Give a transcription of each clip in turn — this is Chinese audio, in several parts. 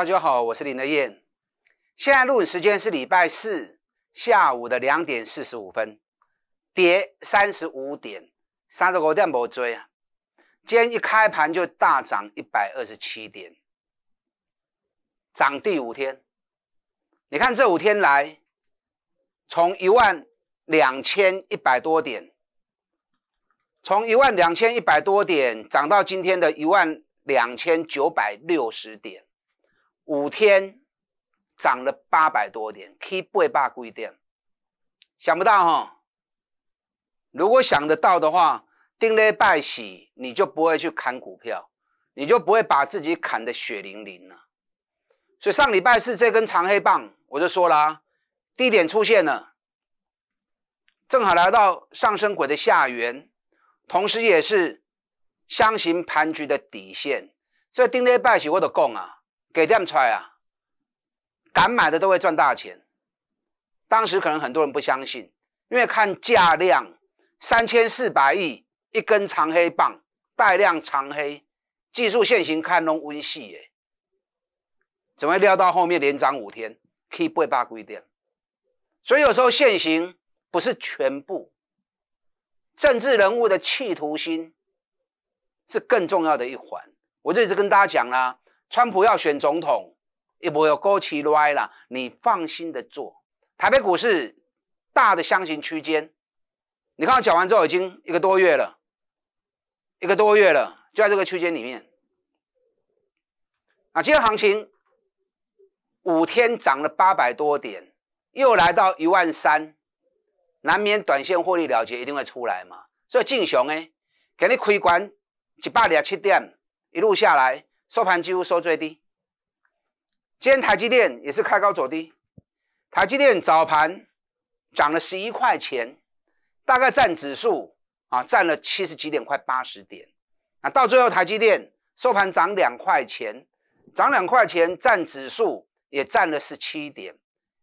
大家好，我是林德燕。现在录影时间是礼拜四下午的两点四十五分，跌三十五点，三十五点没追啊。今天一开盘就大涨一百二十七点，涨第五天。你看这五天来，从一万两千一百多点，从一万两千一百多点涨到今天的一万两千九百六十点。五天涨了八百多点，keep 背霸贵点，想不到哈。如果想得到的话，丁雷拜喜，你就不会去砍股票，你就不会把自己砍得血淋淋了。所以上礼拜四这根长黑棒，我就说了，低点出现了，正好来到上升轨的下缘，同时也是箱型盘局的底线。所以丁雷拜喜，我都讲啊。给这样出来啊！敢买的都会赚大钱。当时可能很多人不相信，因为看价量三千四百亿一根长黑棒，带量长黑，技术线型看拢温细耶，怎么会料到后面连涨五天，可以不把规定。所以有时候限行不是全部，政治人物的企图心是更重要的一环。我一直跟大家讲啊。川普要选总统，也不会高企歪了，你放心的做。台北股市大的箱型区间，你看我讲完之后已经一个多月了，一个多月了就在这个区间里面。啊，今天行情五天涨了八百多点，又来到一万三，难免短线获利了结一定会出来嘛，所以正常呢，给你开关一百零七点一路下来。收盘几乎收最低，今天台积电也是开高走低，台积电早盘涨了十一块钱，大概占指数啊占了七十几点快八十点，啊到最后台积电收盘涨两块钱，涨两块钱占指数也占了十七点，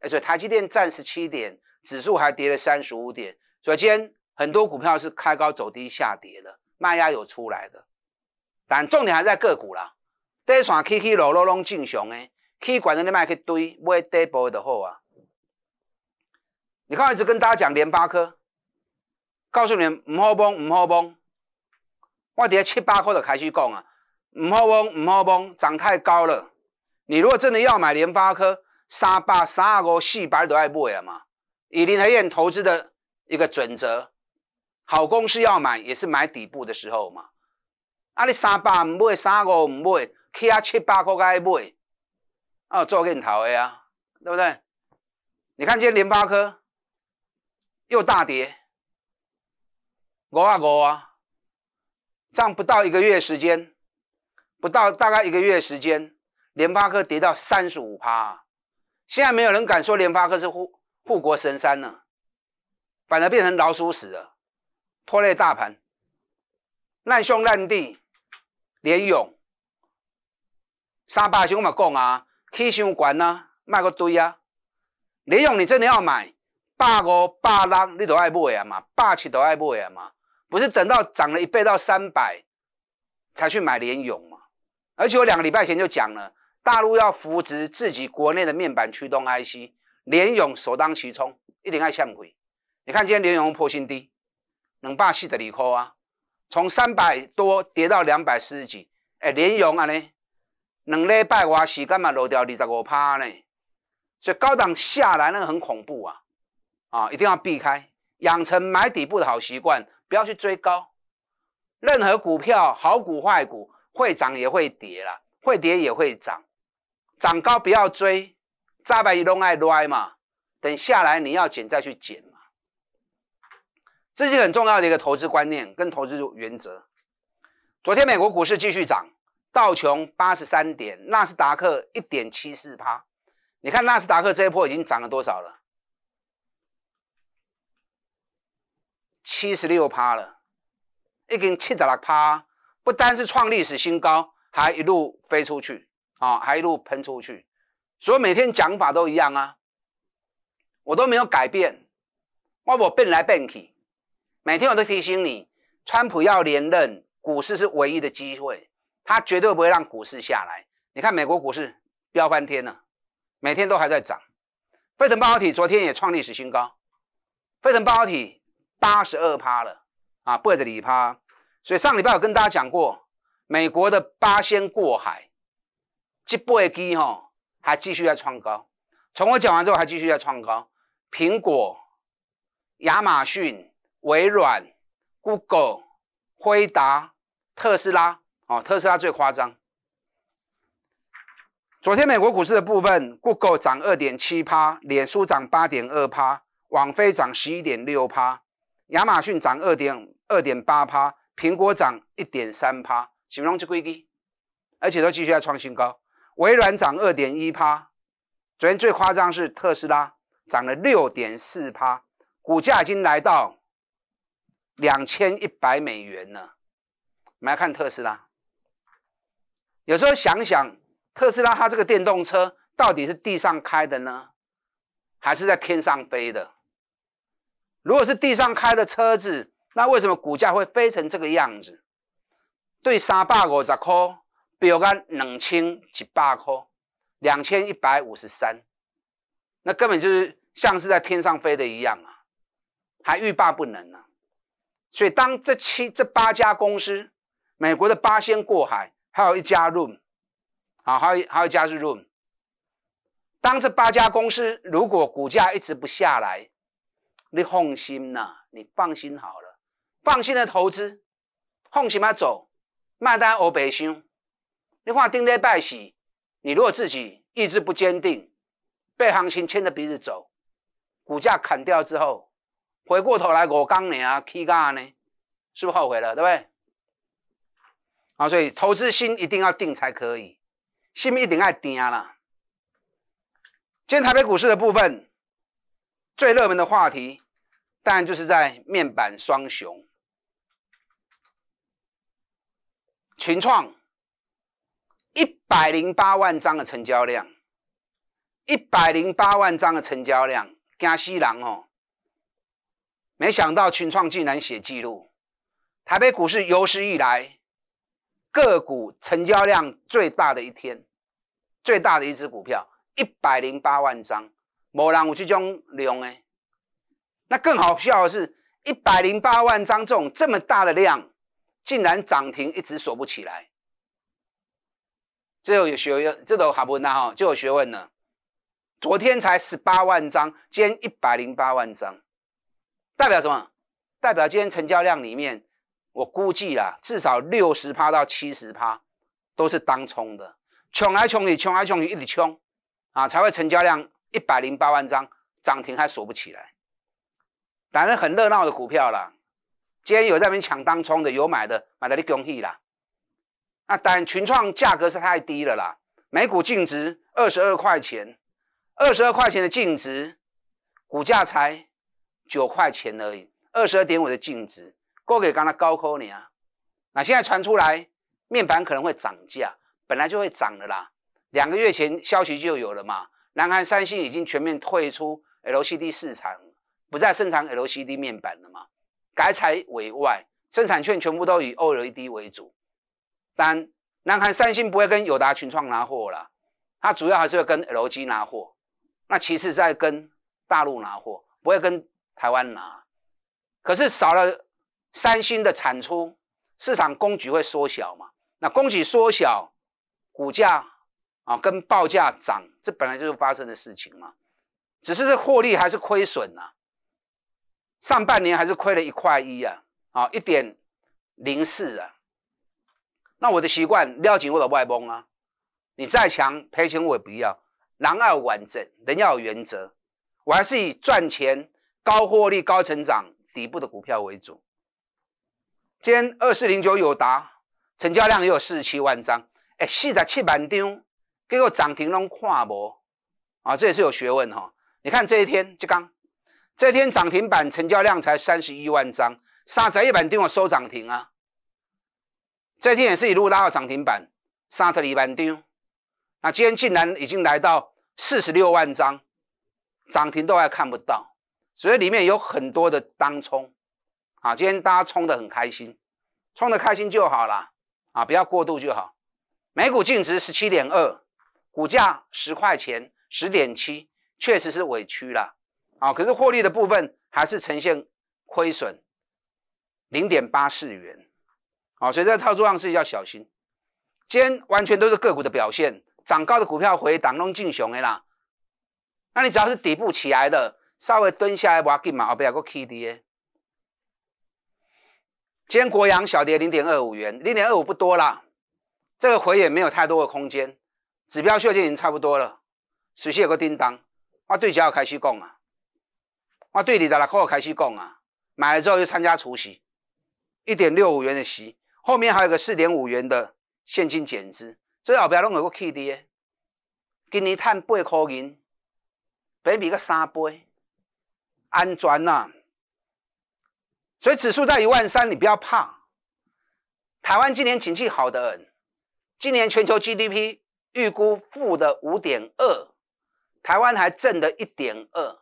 所以台积电占十七点，指数还跌了三十五点，所以今天很多股票是开高走低下跌的，卖压有出来的，但重点还在个股啦。底线起起落落拢正常诶，起管你卖去堆买底部就好啊。你看一直跟大家讲联发科，告诉你们唔好碰唔好碰，我伫咧七八块就开始讲啊，唔好碰唔好碰，涨太高了。你如果真的要买联发科，三百三五四百都爱买啊嘛。以林台燕投资的一个准则，好公司要买也是买底部的时候嘛。啊，你三百唔买，三五唔买。其他七八颗该买，啊做硬头的啊，对不对？你看现在联发科又大跌，五啊五啊，这样不到一个月时间，不到大概一个月时间，联发科跌到三十五趴，现在没有人敢说联发科是护护国神山了，反而变成老鼠屎了，拖累大盘，烂兄烂弟，连勇。三百上我嘛讲啊，起伤悬啊，卖个堆啊，联咏你真的要买，百五、百六你都爱买啊嘛，百七都爱买啊嘛，不是等到涨了一倍到三百才去买联咏嘛？而且我两个礼拜前就讲了，大陆要扶植自己国内的面板驱动 IC，联咏首当其冲，一定爱向回。你看今天联咏破新低，能百四的里头啊，从三百多跌到两百四十几，哎，联咏啊呢？两礼拜我时间嘛落掉二十五趴呢，所以高档下来呢很恐怖啊啊一定要避开，养成买底部的好习惯，不要去追高。任何股票好股坏股会涨也会跌啦，会跌也会涨，涨高不要追，再白一弄爱赖嘛，等下来你要减再去减嘛。这是很重要的一个投资观念跟投资原则。昨天美国股市继续涨。道琼八十三点，纳斯达克一点七四八。你看纳斯达克这一波已经涨了多少了？七十六趴了，已经七十六趴，不单是创历史新高，还一路飞出去，啊，还一路喷出去。所以每天讲法都一样啊，我都没有改变，怪我变来变去。每天我都提醒你，川普要连任，股市是唯一的机会。它绝对不会让股市下来。你看美国股市飙翻天了，每天都还在涨。费城半导体昨天也创历史新高，费城半导体八十二趴了，啊，背子里趴。所以上礼拜我跟大家讲过，美国的八仙过海，这波机吼还继续在创高。从我讲完之后还继续在创高，苹果、亚马逊、微软、Google、辉达、特斯拉。哦，特斯拉最夸张。昨天美国股市的部分，Google 涨二点七趴，脸书涨八点二趴，网飞涨十一点六趴，亚马逊涨二点二点八趴，苹果涨一点三趴，形容拢归而且都继续在创新高。微软涨二点一趴，昨天最夸张是特斯拉，涨了六点四趴，股价已经来到两千一百美元了。我们来看特斯拉。有时候想想，特斯拉它这个电动车到底是地上开的呢，还是在天上飞的？如果是地上开的车子，那为什么股价会飞成这个样子？对，三百五十五，比如较冷清，几巴克，两千一百五十三，那根本就是像是在天上飞的一样啊，还欲罢不能呢。所以当这七、这八家公司，美国的八仙过海。还有一家 room，好，还有还有一家是 room。当这八家公司如果股价一直不下来，你放心呐，你放心好了，放心的投资，放心啊走，买单五白箱。你看丁 a 拜 l 你如果自己意志不坚定，被行情牵着鼻子走，股价砍掉之后，回过头来我刚你啊，气 a 呢，是不是后悔了，对不对？啊，所以投资心一定要定才可以，心一定要定啊啦。今天台北股市的部分，最热门的话题，当然就是在面板双雄，群创一百零八万张的成交量，一百零八万张的成交量，惊死人哦！没想到群创竟然写记录，台北股市有史以来。个股成交量最大的一天，最大的一只股票一百零八万张，某人有这种量诶。那更好笑的是，一百零八万张中这么大的量，竟然涨停一直锁不起来。这有有学问，这都好不难哈，就有学问了。昨天才十八万张，今天一百零八万张，代表什么？代表今天成交量里面。我估计啦，至少六十趴到七十趴都是当冲的，冲来冲去，冲来冲去，一直冲，啊，才会成交量一百零八万张，涨停还锁不起来，当然很热闹的股票啦，今天有在那边抢当冲的，有买的，买的你恭喜啦。那当然，群创价格是太低了啦，每股净值二十二块钱，二十二块钱的净值，股价才九块钱而已，二十二点五的净值。够给刚刚高科你啊？那现在传出来，面板可能会涨价，本来就会涨的啦。两个月前消息就有了嘛。南韩三星已经全面退出 LCD 市场，不再生产 LCD 面板了嘛，改采委外，生产线全部都以 OLED 为主。但南韩三星不会跟友达、群创拿货啦，它主要还是会跟 LG 拿货。那其次再跟大陆拿货，不会跟台湾拿。可是少了。三星的产出市场供给会缩小嘛？那供给缩小，股价啊跟报价涨，这本来就是发生的事情嘛。只是这获利还是亏损啊？上半年还是亏了一块一啊，啊一点零四啊。那我的习惯撩紧我的外崩啊，你再强赔钱我也不要。人要完整，人要原则，我还是以赚钱、高获利、高成长、底部的股票为主。今天二四零九有达，成交量也有四十七万张，哎，四十七万张，结果涨停拢跨无，啊，这也是有学问哈。你看这一天，浙刚这一天涨停板成交量才三十一万张，三十一板顶我收涨停啊。这天也是一路拉到涨停板，三十亿板顶，那今天竟然已经来到四十六万张，涨停都还看不到，所以里面有很多的当冲。啊，今天大家冲得很开心，冲得开心就好了，啊，不要过度就好。每股净值十七点二，股价十块钱十点七，确实是委屈了，啊，可是获利的部分还是呈现亏损零点八四元，啊，所以在操作上是要小心。今天完全都是个股的表现，涨高的股票回档拢进熊的啦，那你只要是底部起来的，稍微蹲下来不要急嘛，后边还个 D A。今天国阳小跌零点二五元，零点二五不多啦，这个回也没有太多的空间，指标数就已经差不多了，首先有个叮当，我对要开始讲啊，我对你的来跟开始讲啊，买了之后就参加除夕，一点六五元的息，后面还有个四点五元的现金减资，最后屌屌拢个 k 起的，今年赚八块银，比比个三倍，安全呐。所以指数在一万三，你不要怕。台湾今年景气好的很，今年全球 GDP 预估负的五点二，台湾还正的一点二。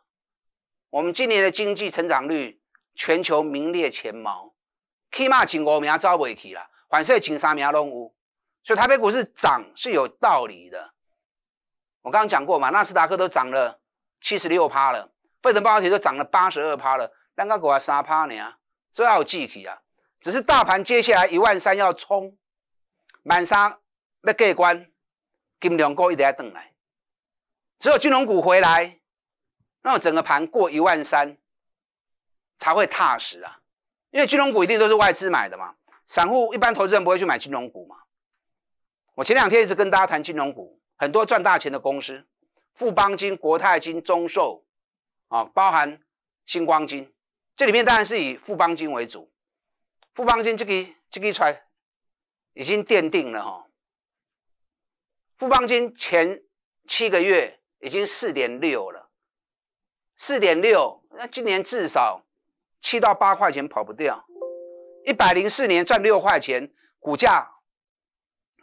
我们今年的经济成长率全球名列前茅，起码前五名走不去了，反射前三名拢有。所以台北股市涨是有道理的。我刚刚讲过嘛，纳斯达克都涨了七十六趴了，费城半导体都涨了八十二趴了，蛋糕股还三趴呢。最要记起啊，只是大盘接下来一万三要冲，满仓要过关，金融股一定要等来，只有金融股回来，那么整个盘过一万三才会踏实啊，因为金融股一定都是外资买的嘛，散户一般投资人不会去买金融股嘛。我前两天一直跟大家谈金融股，很多赚大钱的公司，富邦金、国泰金、中寿啊，包含星光金。这里面当然是以富邦金为主，富邦金这个这个出来已经奠定了哈，富邦金前七个月已经四点六了，四点六那今年至少七到八块钱跑不掉，一百零四年赚六块钱，股价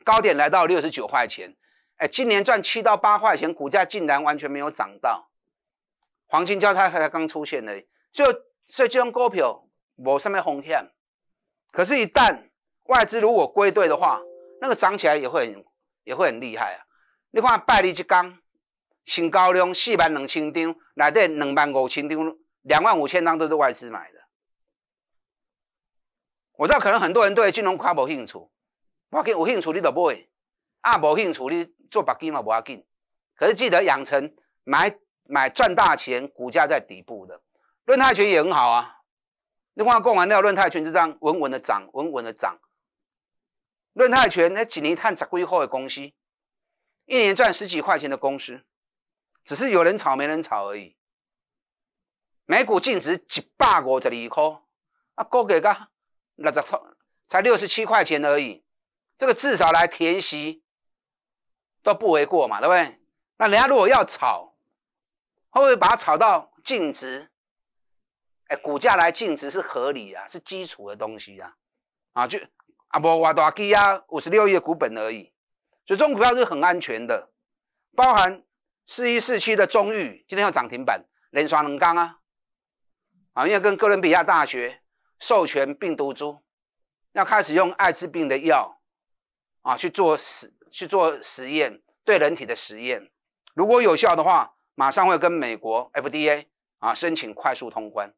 高点来到六十九块钱，哎，今年赚七到八块钱，股价竟然完全没有涨到，黄金交叉才刚出现的就。所以这种股票没什么风险，可是，一旦外资如果归队的话，那个涨起来也会很，也会很厉害啊。你看，拜利这刚成交量四万两千张，内底两万五千张，两万五千张都是外资买的。我知道可能很多人对金融股没兴趣，我给有兴趣你不买，啊，没兴趣你做白金嘛无要紧。可是记得养成买买赚大钱，股价在底部的。论泰泉也很好啊，你看供完料，论泰泉就这样稳稳的涨，稳稳的涨。论泰泉那几年探十龟壳的东西，一年赚十几块钱的公司，只是有人炒没人炒而已。每股净值几百五这里一颗，啊高给个六十才六十七块钱而已，这个至少来填息都不为过嘛，对不对？那人家如果要炒，会不会把它炒到净值？股价来净值是合理啊，是基础的东西啊啊就啊不，偌大基啊五十六亿的股本而已，所以这种股票是很安全的。包含四一四七的中裕，今天要涨停板，连刷能钢啊啊，因为跟哥伦比亚大学授权病毒株，要开始用艾滋病的药啊去做实去做实验，对人体的实验，如果有效的话，马上会跟美国 FDA 啊申请快速通关。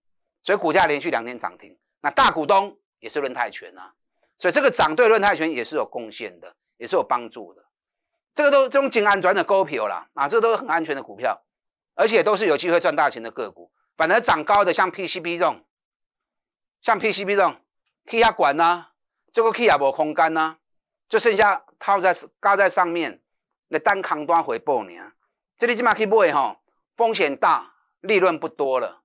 所以股价连续两天涨停，那大股东也是论泰拳啊，所以这个涨对论泰拳也是有贡献的，也是有帮助的。这个都这种金安转的股票啦，啊，这都是很安全的股票，而且都是有机会赚大钱的个股。反而涨高的像 PCB 这种，像 PCB 这种气压管呐，这个气压无空间呐，就剩下套在加在上面，那单扛端回报你啊。这里起码可以买哈，风险大，利润不多了。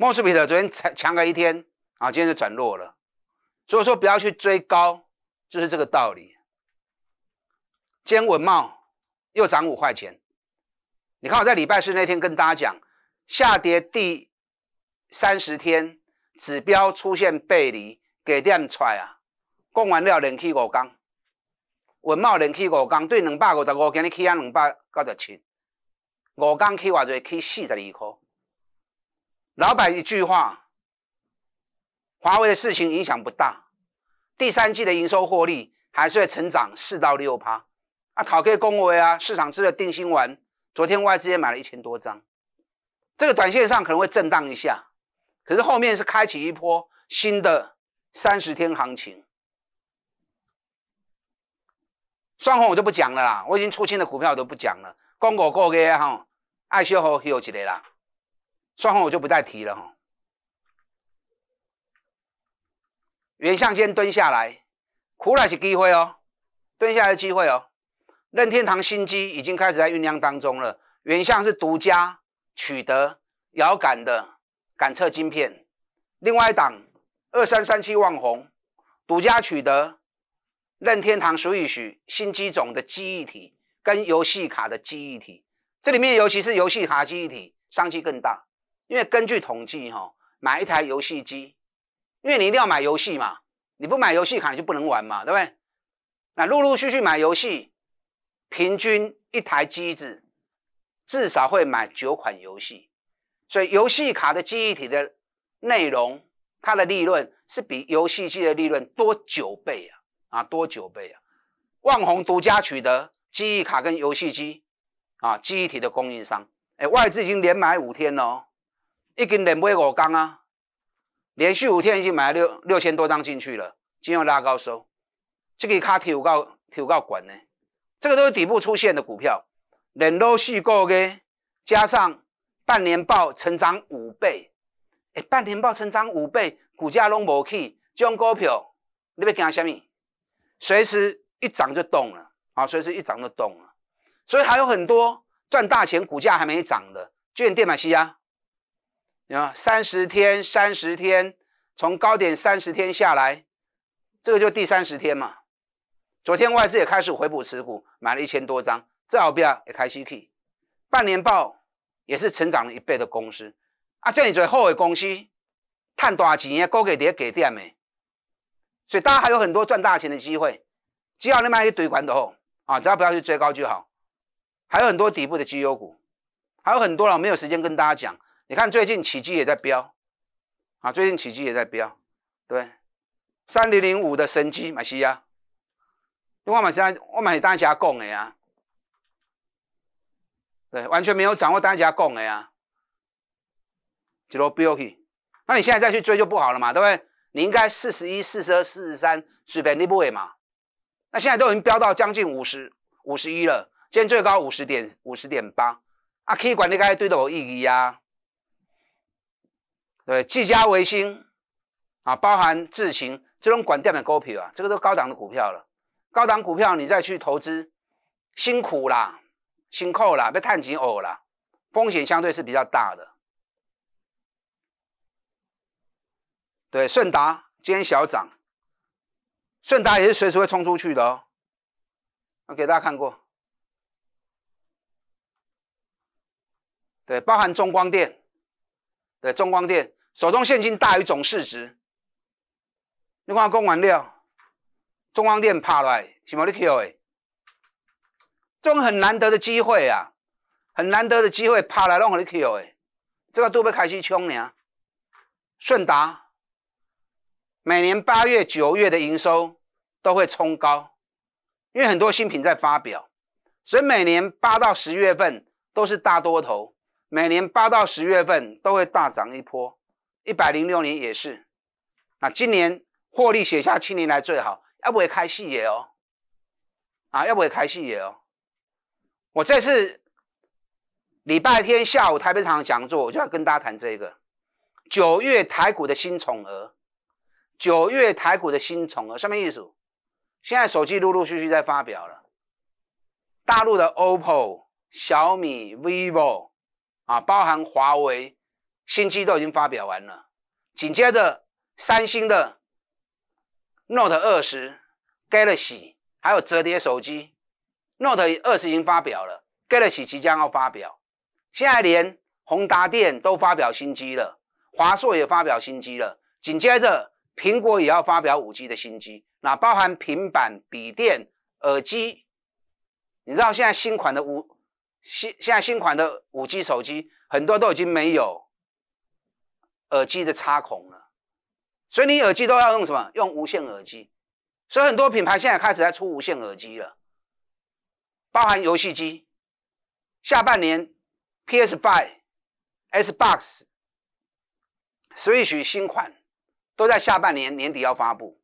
莫斯比特昨天强强了一天啊，今天就转弱了。所以说不要去追高，就是这个道理。今天文茂又涨五块钱。你看我在礼拜四那天跟大家讲，下跌第三十天指标出现背离，给点出来啊。讲完了，连气五钢，文茂连气五钢，对两百五十五，今日起啊两百九十七，五钢起就济起四十二块。老板一句话，华为的事情影响不大，第三季的营收获利还是会成长四到六趴。啊，考 K 恭维啊，市场吃了定心丸。昨天外资也买了一千多张，这个短线上可能会震荡一下，可是后面是开启一波新的三十天行情。双红我就不讲了啦，我已经出清的股票我都不讲了。刚过个月哈，艾小虎有一个啦。双红我就不再提了哈，原相先蹲下来，苦了是机会哦，蹲下来机会哦。任天堂新机已经开始在酝酿当中了，原相是独家取得遥感的感测晶片，另外一档二三三七万红，独家取得任天堂属于许新机种的记忆体跟游戏卡的记忆体，这里面尤其是游戏卡记忆体商机更大。因为根据统计，哈，买一台游戏机，因为你一定要买游戏嘛，你不买游戏卡你就不能玩嘛，对不对？那陆陆续续买游戏，平均一台机子至少会买九款游戏，所以游戏卡的记忆体的内容，它的利润是比游戏机的利润多九倍啊啊多九倍啊！万虹独家取得记忆卡跟游戏机啊记忆体的供应商，哎外资已经连买五天哦。一斤连买五天啊，连续五天已经买六六千多张进去了，今样拉高收，这个卡跳到跳到管呢，这个都是底部出现的股票，冷落细股的，加上半年报成长五倍，哎，半年报成长五倍，股价拢无起，这种股票你要惊什么？随时一涨就动了，啊，随时一涨就动了，所以还有很多赚大钱，股价还没涨的，就电马西啊。你看三十天，三十天从高点三十天下来，这个就第三十天嘛。昨天外资也开始回补持股，买了一千多张，这好要也开 C 去。半年报也是成长了一倍的公司啊，叫你最后的公司，赚大钱的高给跌给跌没，所以大家还有很多赚大钱的机会，只要你买一堆管的好啊，只要不要去追高就好。还有很多底部的绩优股，还有很多了，没有时间跟大家讲。你看最近奇迹也在飙啊，最近奇迹也在飙，对，三零零五的神机马西亚，因为我来西我们大家讲的呀，对，完全没有掌握大家讲的呀，一路飙去，那你现在再去追就不好了嘛，对不对？你应该四十一、四十二、四十三随便你不会嘛，那现在都已经飙到将近五十、五十一了，今天最高五十点、五十点八，啊，可以管你该对的有意义呀。对，技嘉、维新啊，包含智行，这种管电的股票啊，这个都是高档的股票了。高档股票你再去投资，辛苦啦，辛苦啦，被碳几偶啦，风险相对是比较大的。对，顺达今天小涨，顺达也是随时会冲出去的哦。我给大家看过，对，包含中光电，对，中光电。手中现金大于总市值，你看公完料，中央电爬来是冇你扣诶，这种很难得的机会啊，很难得的机会爬来拢给你扣诶，这个都不要开始冲呢。顺达每年八月、九月的营收都会冲高，因为很多新品在发表，所以每年八到十月份都是大多头，每年八到十月份都会大涨一波。一百零六年也是，那今年获利写下七年来最好，要不会开戏也哦，啊，要不会开戏也哦，我这次礼拜天下午台北场讲座，我就要跟大家谈这个九月台股的新宠儿，九月台股的新宠儿，什么意思？现在手机陆陆续续在发表了，大陆的 OPPO、小米、vivo 啊，包含华为。新机都已经发表完了，紧接着三星的 Note 二十 Galaxy 还有折叠手机 Note 二十已经发表了，Galaxy 即将要发表。现在连宏达电都发表新机了，华硕也发表新机了。紧接着苹果也要发表五 G 的新机，那包含平板、笔电、耳机。你知道现在新款的五新现在新款的五 G 手机很多都已经没有。耳机的插孔了，所以你耳机都要用什么？用无线耳机。所以很多品牌现在开始在出无线耳机了，包含游戏机。下半年，PS Five、S Box、Switch 新款都在下半年年底要发布。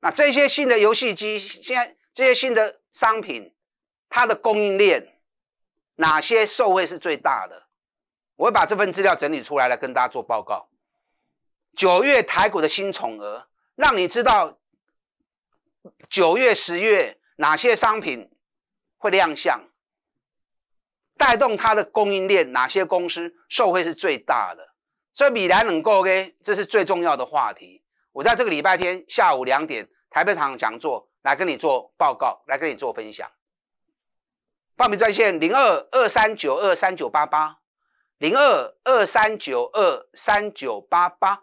那这些新的游戏机，现在这些新的商品，它的供应链哪些受惠是最大的？我会把这份资料整理出来了，跟大家做报告。九月台股的新宠儿，让你知道九月、十月哪些商品会亮相，带动它的供应链，哪些公司受惠是最大的。所以米兰能够给，这是最重要的话题。我在这个礼拜天下午两点台北场讲座来跟你做报告，来跟你做分享。报名专线零二二三九二三九八八零二二三九二三九八八。